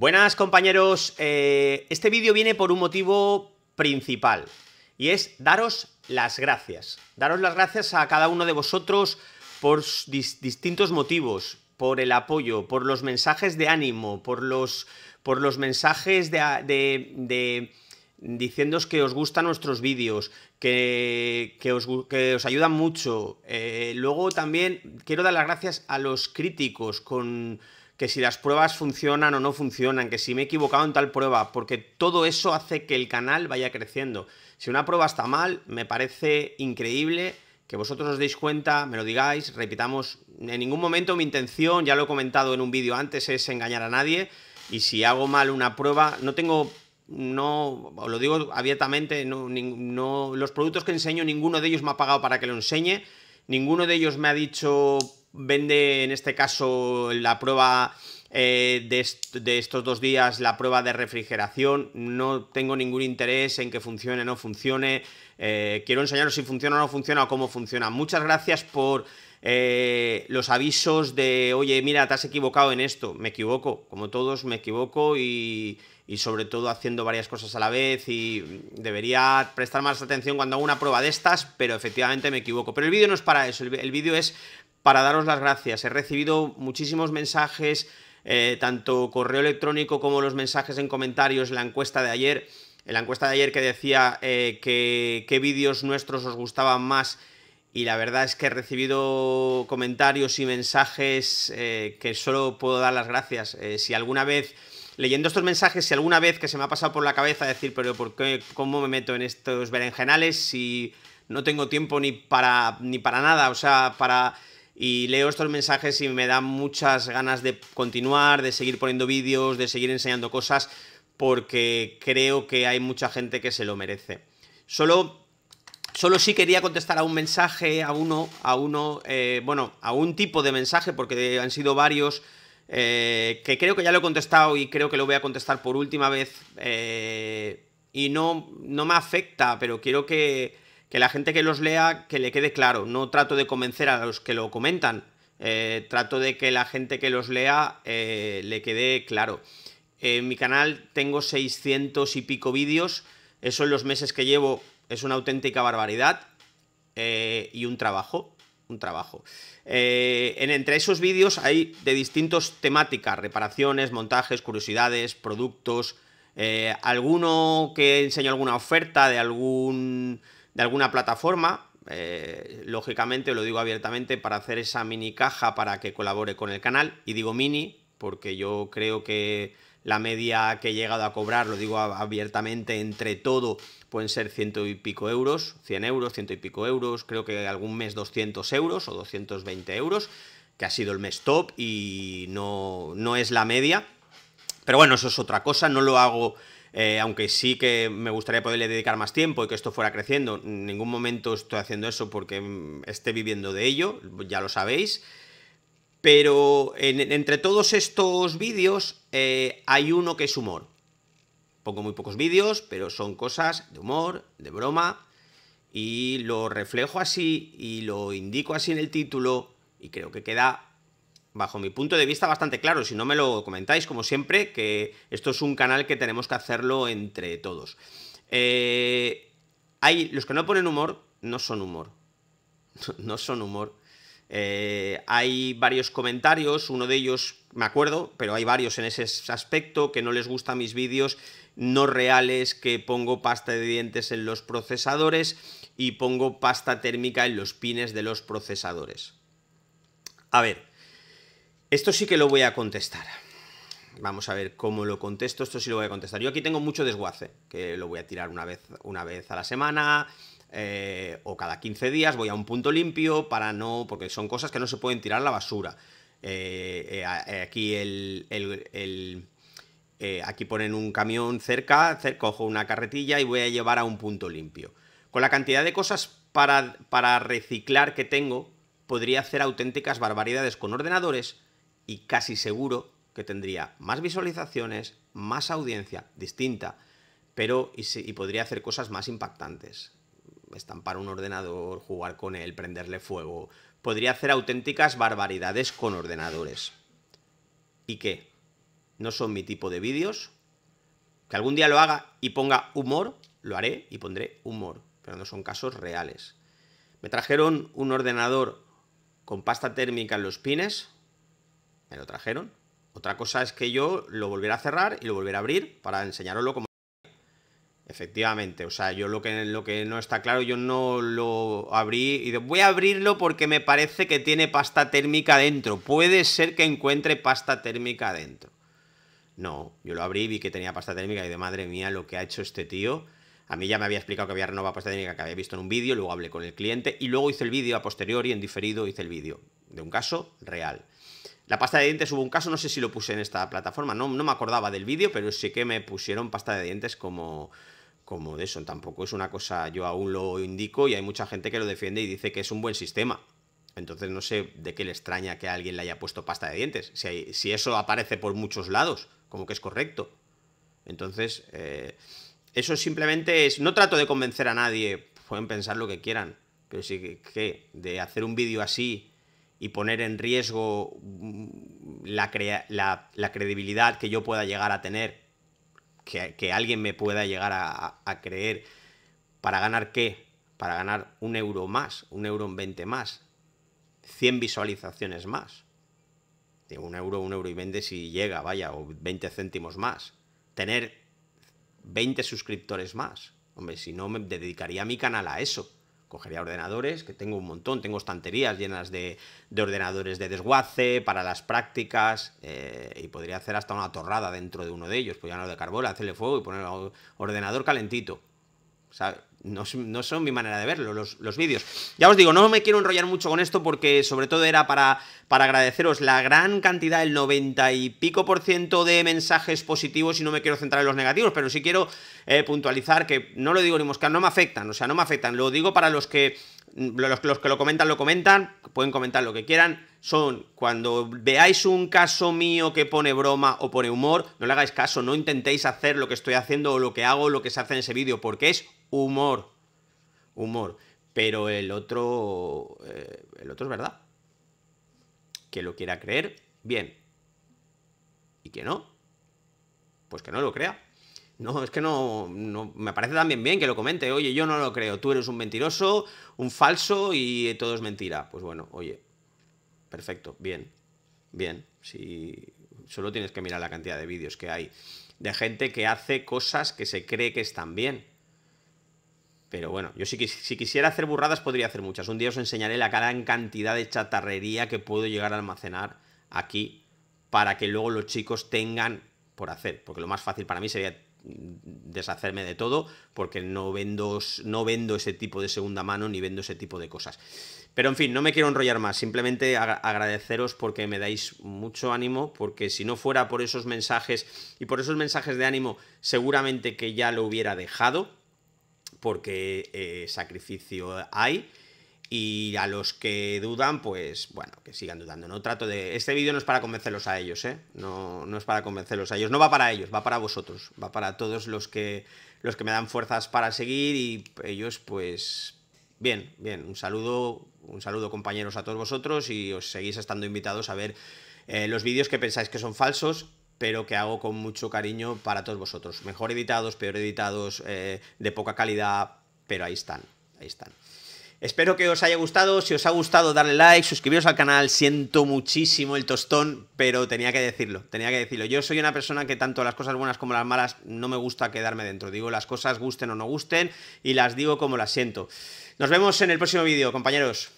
Buenas compañeros, eh, este vídeo viene por un motivo principal y es daros las gracias. Daros las gracias a cada uno de vosotros por distintos motivos, por el apoyo, por los mensajes de ánimo, por los, por los mensajes de, de, que os gustan nuestros vídeos, que, que, os, ayudan mucho. Eh, luego también quiero dar las gracias a los críticos con que si las pruebas funcionan o no funcionan, que si me he equivocado en tal prueba, porque todo eso hace que el canal vaya creciendo. Si una prueba está mal, me parece increíble que vosotros os deis cuenta, me lo digáis, repitamos, en ningún momento mi intención, ya lo he comentado en un vídeo antes, es engañar a nadie, y si hago mal una prueba, no tengo no, os lo digo abiertamente, no, los productos que enseño, ninguno de ellos me ha pagado para que lo enseñe, ninguno de ellos me ha dicho vende en este caso la prueba eh, de, estos dos días la prueba de refrigeración. No tengo ningún interés en que funcione o no funcione. Eh, quiero enseñaros si funciona o no funciona o cómo funciona. Muchas gracias por eh, los avisos de, oye, mira, te has equivocado en esto. Me equivoco, como todos me equivoco y, y sobre todo haciendo varias cosas a la vez y debería prestar más atención cuando hago una prueba de estas, pero efectivamente me equivoco. Pero el vídeo no es para eso, el vídeo es para daros las gracias. He recibido muchísimos mensajes, eh, tanto correo electrónico como los mensajes en comentarios la encuesta de ayer. En la encuesta de ayer que decía eh, qué vídeos nuestros os gustaban más. Y la verdad es que he recibido comentarios y mensajes eh, que solo puedo dar las gracias. si alguna vez leyendo estos mensajes, si alguna vez que se me ha pasado por la cabeza decir, pero ¿por qué? ¿Cómo me meto en estos berenjenales si no tengo tiempo ni para, ni para nada? O sea, para y leo estos mensajes y me da muchas ganas de continuar, de seguir poniendo vídeos, de seguir enseñando cosas, porque creo que hay mucha gente que se lo merece. Solo, solo sí quería contestar a un mensaje, a uno, a uno, eh, bueno, a un tipo de mensaje, porque han sido varios. Eh, que creo que ya lo he contestado y creo que lo voy a contestar por última vez. Eh, y no, no me afecta, pero quiero que, que la gente que los lea, que le quede claro. No trato de convencer a los que lo comentan. Eh, trato de que la gente que los lea eh, le quede claro. En mi canal tengo 600 y pico vídeos. Eso en los meses que llevo es una auténtica barbaridad. Eh, y un trabajo. Un trabajo. En, entre esos vídeos hay de distintas temáticas. Reparaciones, montajes, curiosidades, productos. alguno que enseño alguna oferta de algún de alguna plataforma, eh, lógicamente lo digo abiertamente, para hacer esa mini caja para que colabore con el canal. Y digo mini porque yo creo que la media que he llegado a cobrar, lo digo abiertamente, entre todo pueden ser ciento y pico euros, 100 euros, ciento y pico euros, creo que algún mes 200 euros o 220 euros, que ha sido el mes top y no, no es la media. Pero bueno, eso es otra cosa, no lo hago eh, aunque sí que me gustaría poderle dedicar más tiempo y que esto fuera creciendo, en ningún momento estoy haciendo eso porque mm, esté viviendo de ello, ya lo sabéis. Pero entre todos estos vídeos eh, hay uno que es humor. Pongo muy pocos vídeos, pero son cosas de humor, de broma, y lo reflejo así y lo indico así en el título y creo que queda bajo mi punto de vista, bastante claro. Si no me lo comentáis, como siempre, que esto es un canal que tenemos que hacerlo entre todos. Eh, hay, los que no ponen humor, no son humor. No son humor. Eh, hay varios comentarios, uno de ellos, me acuerdo, pero hay varios en ese aspecto, que no les gustan mis vídeos no reales, que pongo pasta de dientes en los procesadores y pongo pasta térmica en los pines de los procesadores. A ver, esto sí que lo voy a contestar. Vamos a ver cómo lo contesto. Esto sí lo voy a contestar. Yo aquí tengo mucho desguace, que lo voy a tirar una vez, una vez a la semana. Eh, o cada 15 días voy a un punto limpio para no. Porque son cosas que no se pueden tirar a la basura. Eh, eh, aquí el, aquí ponen un camión cerca, cojo una carretilla y voy a llevar a un punto limpio. Con la cantidad de cosas para, para reciclar que tengo, podría hacer auténticas barbaridades con ordenadores y casi seguro que tendría más visualizaciones, más audiencia distinta, pero y, y podría hacer cosas más impactantes. Estampar un ordenador, jugar con él, prenderle fuego. Podría hacer auténticas barbaridades con ordenadores. ¿Y qué? ¿No son mi tipo de vídeos? Que algún día lo haga y ponga humor, lo haré y pondré humor, pero no son casos reales. Me trajeron un ordenador con pasta térmica en los pines, me lo trajeron. Otra cosa es que yo lo volviera a cerrar y lo volviera a abrir para enseñaroslo como... Efectivamente, o sea, yo lo que, lo que no está claro, yo no lo abrí y voy a abrirlo porque me parece que tiene pasta térmica dentro. Puede ser que encuentre pasta térmica dentro. No, yo lo abrí, vi que tenía pasta térmica y de madre mía lo que ha hecho este tío. A mí ya me había explicado que había renovado pasta térmica, que había visto en un vídeo, luego hablé con el cliente y luego hice el vídeo a posteriori, en diferido hice el vídeo de un caso real. La pasta de dientes hubo un caso, no sé si lo puse en esta plataforma, no, me acordaba del vídeo, pero sí que me pusieron pasta de dientes como, como de eso. Tampoco es una cosa, yo aún lo indico y hay mucha gente que lo defiende y dice que es un buen sistema. Entonces no sé de qué le extraña que alguien le haya puesto pasta de dientes, si, si eso aparece por muchos lados, como que es correcto. Entonces, eh, eso simplemente es, no trato de convencer a nadie, pueden pensar lo que quieran, pero sí que de hacer un vídeo así y poner en riesgo mm, la, la, credibilidad que yo pueda llegar a tener, que, alguien me pueda llegar a, creer, ¿para ganar qué? Para ganar un euro más, un euro en 20 más, 100 visualizaciones más. De un euro, un euro y vende si llega, vaya, o 20 céntimos más. Tener 20 suscriptores más. Hombre, si no, me dedicaría mi canal a eso cogería ordenadores, que tengo un montón, tengo estanterías llenas de, ordenadores de desguace para las prácticas eh, y podría hacer hasta una torrada dentro de uno de ellos, pues llenarlo de carbón, hacerle fuego y poner ordenador calentito. O sea, no, son mi manera de verlo, los, vídeos. Ya os digo, no me quiero enrollar mucho con esto porque sobre todo era para, para agradeceros la gran cantidad, el 90 y pico por ciento de mensajes positivos y no me quiero centrar en los negativos, pero sí quiero eh, puntualizar que no lo digo ni mosca, no me afectan, o sea, no me afectan. Lo digo para los que los, que lo comentan lo comentan, pueden comentar lo que quieran, son cuando veáis un caso mío que pone broma o pone humor, no le hagáis caso, no intentéis hacer lo que estoy haciendo o lo que hago o lo que se hace en ese vídeo, porque es humor. Humor. Pero el otro. Eh, el otro es verdad. Que lo quiera creer, bien. Y que no, pues que no lo crea. No, es que no, me parece también bien que lo comente. Oye, yo no lo creo. Tú eres un mentiroso, un falso y todo es mentira. Pues bueno, oye, perfecto, bien, bien. Si solo tienes que mirar la cantidad de vídeos que hay de gente que hace cosas que se cree que están bien. Pero bueno, yo si, si quisiera hacer burradas podría hacer muchas. Un día os enseñaré la gran cantidad de chatarrería que puedo llegar a almacenar aquí para que luego los chicos tengan por hacer. Porque lo más fácil para mí sería deshacerme de todo porque no vendo, no vendo ese tipo de segunda mano ni vendo ese tipo de cosas. Pero en fin, no me quiero enrollar más, simplemente agradeceros porque me dais mucho ánimo, porque si no fuera por esos mensajes y por esos mensajes de ánimo, seguramente que ya lo hubiera dejado, porque eh, sacrificio hay. Y a los que dudan, pues bueno, que sigan dudando. No trato de. Este vídeo no es para convencerlos a ellos, ¿eh? No, es para convencerlos a ellos. No va para ellos, va para vosotros. Va para todos los que. los que me dan fuerzas para seguir. Y ellos, pues. Bien, bien. Un saludo. Un saludo, compañeros, a todos vosotros. Y os seguís estando invitados a ver eh, los vídeos que pensáis que son falsos pero que hago con mucho cariño para todos vosotros. Mejor editados, peor editados, eh, de poca calidad, pero ahí están, ahí están. Espero que os haya gustado. Si os ha gustado, darle like, suscribiros al canal. Siento muchísimo el tostón, pero tenía que decirlo. Tenía que decirlo. Yo soy una persona que tanto las cosas buenas como las malas no me gusta quedarme dentro. Digo las cosas gusten o no gusten y las digo como las siento. Nos vemos en el próximo vídeo, compañeros.